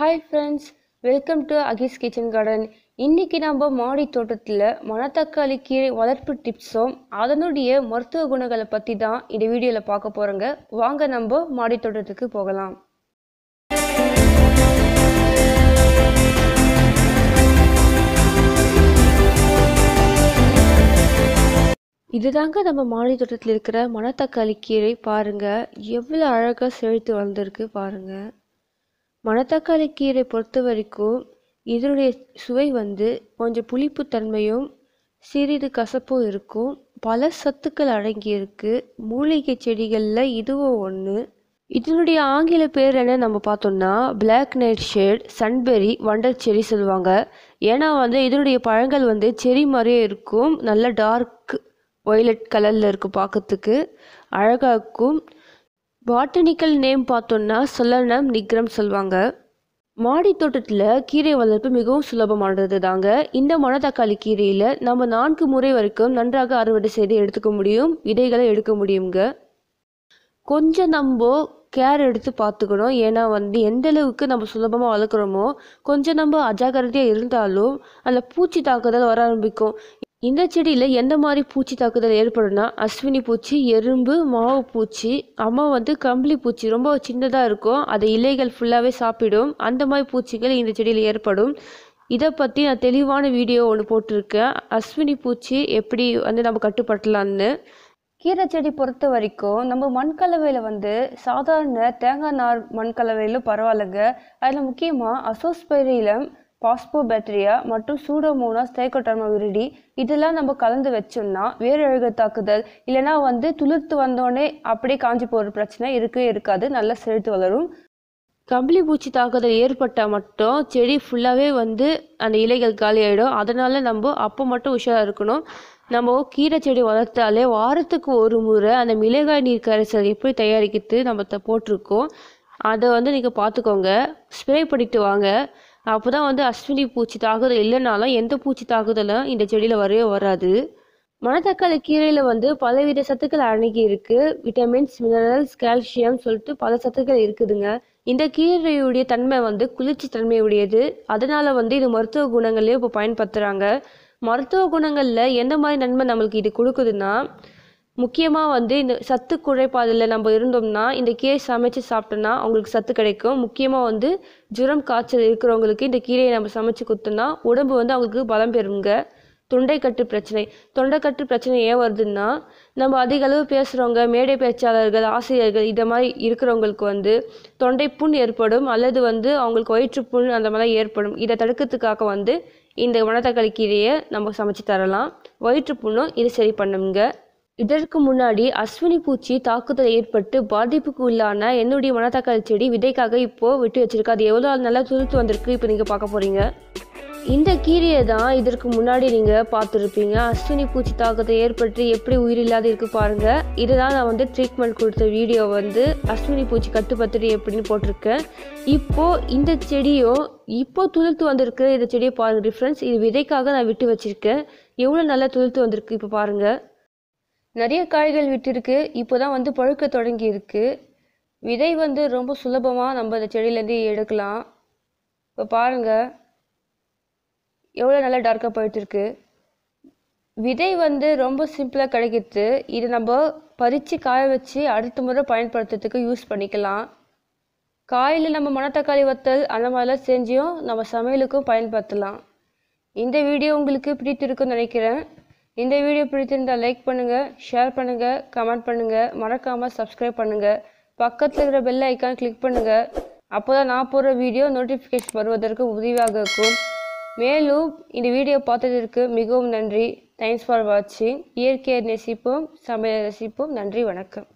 hi friends welcome to Aki's kitchen garden இன்றைக்கி நம்ம மாடி தோட்டத்தில் மணத்தக்காளி கீரை வளர்ப்பு டிப்ஸும் அதனுடைய மருத்துவ குணங்களை பற்றி தான் இந்த வீடியோவில் பார்க்க போகிறோங்க வாங்க நம்ம மாடி தோட்டத்துக்கு போகலாம் இதுதாங்க நம்ம மாடி தோட்டத்தில் இருக்கிற மணத்தக்காளி கீரை பாருங்கள் எவ்வளோ அழகாக செழித்து வளர்ந்துருக்கு பாருங்கள் மணத்தக்காளி கீரை பொறுத்த வரைக்கும் இதனுடைய சுவை வந்து கொஞ்சம் புளிப்பு தன்மையும் சிறிது கசப்பும் இருக்கும் பல சத்துக்கள் அடங்கியிருக்கு மூலிகை செடிகளில் இதுவும் ஒன்று இதனுடைய ஆங்கில பேர் என்ன நம்ம பார்த்தோம்னா பிளாக் நைட் ஷேட் சன்பெரி வண்டர் செடி சொல்லுவாங்க ஏன்னா வந்து இதனுடைய பழங்கள் வந்து செரி மாதிரியே இருக்கும் நல்ல டார்க் ஒய்லட் கலரில் இருக்கும் பார்க்கறதுக்கு அழகாக இருக்கும் பாட்டனிக்கல் நேம் பார்த்தோன்னா சொலனம் நிக்ரம் சொல்லுவாங்க மாடி தோட்டத்தில் கீரை வளர்ப்பு மிகவும் சுலபமானது தாங்க இந்த மணத்தக்காளி கீரையில் நம்ம நான்கு முறை வரைக்கும் நன்றாக அறுவடை செய்து எடுத்துக்க முடியும் விதைகளை எடுக்க முடியுங்க கொஞ்சம் நம்ம கேர் எடுத்து பார்த்துக்கணும் ஏன்னா வந்து எந்த அளவுக்கு நம்ம சுலபமாக வளர்க்குறோமோ கொஞ்சம் நம்ம அஜாக்கிரதையாக இருந்தாலும் அதில் பூச்சி தாக்குதல் வர ஆரம்பிக்கும் இந்த செடியில் எந்த மாதிரி பூச்சி தாக்குதல் ஏற்படும்னா அஸ்வினி பூச்சி எறும்பு மாவு பூச்சி அம்மா வந்து கம்பளி பூச்சி ரொம்ப சின்னதாக இருக்கும் அதை இலைகள் ஃபுல்லாகவே சாப்பிடும் அந்த மாதிரி பூச்சிகள் இந்த செடியில் ஏற்படும் இதை பற்றி நான் தெளிவான வீடியோ ஒன்று போட்டிருக்கேன் அஸ்வினி பூச்சி எப்படி வந்து நம்ம கட்டுப்படலான்னு கீரை செடி பொறுத்த வரைக்கும் நம்ம மண்கலவையில் வந்து சாதாரண தேங்காய் நார் மண்கலவையிலும் பரவாயில்லைங்க அதில் முக்கியமாக அசோஸ்பைரியிலும் பாஸ்போபெட்ரியா மற்றும் சூடோமோனாஸ் தைக்கோட்டர்மவிரிடி இதெல்லாம் நம்ம கலந்து வச்சோம்னா வேறு தாக்குதல் இல்லைனா வந்து துளிர்த்து வந்தோடனே அப்படியே காஞ்சி போகிற பிரச்சனை இருக்கே இருக்காது நல்லா செழுத்து வளரும் கம்பளி பூச்சி தாக்குதல் ஏற்பட்டால் மட்டும் செடி ஃபுல்லாகவே வந்து அந்த இலைகள் காலியாயிடும் அதனால் நம்ம அப்போ மட்டும் உஷாராக இருக்கணும் நம்ம கீரை செடி வளர்த்தாலே வாரத்துக்கு ஒரு முறை அந்த மிளகாய் நீர் கரைசல் எப்படி தயாரிக்கிறது நம்ம போட்டிருக்கோம் அதை வந்து நீங்கள் பார்த்துக்கோங்க ஸ்ப்ரே பண்ணிட்டு வாங்க அப்போ தான் வந்து அஸ்வினி பூச்சி தாக்குதல் இல்லைனாலும் எந்த பூச்சி தாக்குதலும் இந்த செடியில் வரவே வராது மணத்தக்காளி கீரையில் வந்து பலவித சத்துக்கள் அடங்கி இருக்குது விட்டமின்ஸ் மினரல்ஸ் கால்சியம் சொல்லிட்டு பல சத்துக்கள் இருக்குதுங்க இந்த கீரையுடைய தன்மை வந்து குளிர்ச்சி தன்மையுடையது அதனால் வந்து இது மருத்துவ குணங்களையும் இப்போ பயன்படுத்துகிறாங்க மருத்துவ குணங்களில் எந்த மாதிரி நன்மை நம்மளுக்கு இது கொடுக்குதுன்னா முக்கியமாக வந்து இந்த சத்து குறைபாடில் நம்ம இருந்தோம்னா இந்த கீரை சமைச்சு சாப்பிட்டோன்னா அவங்களுக்கு சத்து கிடைக்கும் முக்கியமாக வந்து ஜுரம் காய்ச்சல் இருக்கிறவங்களுக்கு இந்த கீரையை நம்ம சமைச்சு கொடுத்தோம்னா உடம்பு வந்து அவங்களுக்கு பலம் பெறுங்க தொண்டைக்கட்டு பிரச்சனை தொண்டைக்கட்டு பிரச்சனை ஏன் வருதுன்னா நம்ம அதிக அளவு பேசுகிறவங்க மேடை பேச்சாளர்கள் ஆசிரியர்கள் இதை மாதிரி இருக்கிறவங்களுக்கு வந்து தொண்டை புண் ஏற்படும் அல்லது வந்து அவங்களுக்கு வயிற்றுப்புண் அந்த மாதிரி ஏற்படும் இதை தடுக்கிறதுக்காக வந்து இந்த மணத்தக்காளி கீரையை நம்ம சமைச்சு தரலாம் வயிற்றுப்புண்ணும் இது சரி பண்ணுங்க இதற்கு முன்னாடி அஸ்வினி பூச்சி தாக்குதல் ஏற்பட்டு பாதிப்புக்கு உள்ளான என்னுடைய மனத்தக்காளி செடி விதைக்காக இப்போது விட்டு வச்சுருக்கு அது எவ்வளோ நல்லா துளுத்து வந்திருக்கு இப்போ நீங்கள் பார்க்க போகிறீங்க இந்த கீரையை தான் இதற்கு முன்னாடி நீங்கள் பார்த்துருப்பீங்க அஸ்வினி பூச்சி தாக்கத்தை ஏற்பட்டு எப்படி உயிர் இல்லாத இருக்கு பாருங்கள் இதுதான் நான் வந்து ட்ரீட்மெண்ட் கொடுத்த வீடியோ வந்து அஸ்வினி பூச்சி கட்டுப்பத்துட்டு எப்படின்னு போட்டிருக்கேன் இப்போ இந்த செடியும் இப்போ துளுத்து வந்திருக்கு இந்த செடியை பாருங்கள் டிஃப்ரென்ஸ் இது விதைக்காக நான் விட்டு வச்சுருக்கேன் எவ்வளோ நல்லா துளுத்து வந்திருக்கு இப்போ பாருங்கள் நிறைய காய்கள் விட்டுருக்கு இப்போ தான் வந்து பழுக்க தொடங்கி இருக்கு விதை வந்து ரொம்ப சுலபமாக நம்ம இந்த செடியிலேருந்து எடுக்கலாம் இப்போ பாருங்கள் எவ்வளோ நல்லா டார்க்காக போயிட்டுருக்கு விதை வந்து ரொம்ப சிம்பிளாக கிடைக்கிது இது நம்ம பறித்து காய வச்சு அடுத்த முறை பயன்படுத்துறதுக்கு யூஸ் பண்ணிக்கலாம் காயில் நம்ம மணத்தக்காளி வத்தல் அந்த மாதிரிலாம் செஞ்சியும் நம்ம சமையலுக்கும் பயன்படுத்தலாம் இந்த வீடியோ உங்களுக்கு பிடித்திருக்குன்னு நினைக்கிறேன் இந்த வீடியோ பிடித்திருந்தால் லைக் பண்ணுங்கள் ஷேர் பண்ணுங்கள் கமெண்ட் பண்ணுங்கள் மறக்காமல் சப்ஸ்கிரைப் பண்ணுங்கள் பக்கத்தில் இருக்கிற பெல் ஐக்கான் கிளிக் பண்ணுங்கள் அப்போ தான் நான் போடுற வீடியோ நோட்டிஃபிகேஷன் வருவதற்கு உதவியாக இருக்கும் மேலும் இந்த வீடியோ பார்த்ததற்கு மிகவும் நன்றி தேங்க்ஸ் ஃபார் வாட்சிங் இயற்கையை நேசிப்போம் சமையல் ரசிப்போம் நன்றி வணக்கம்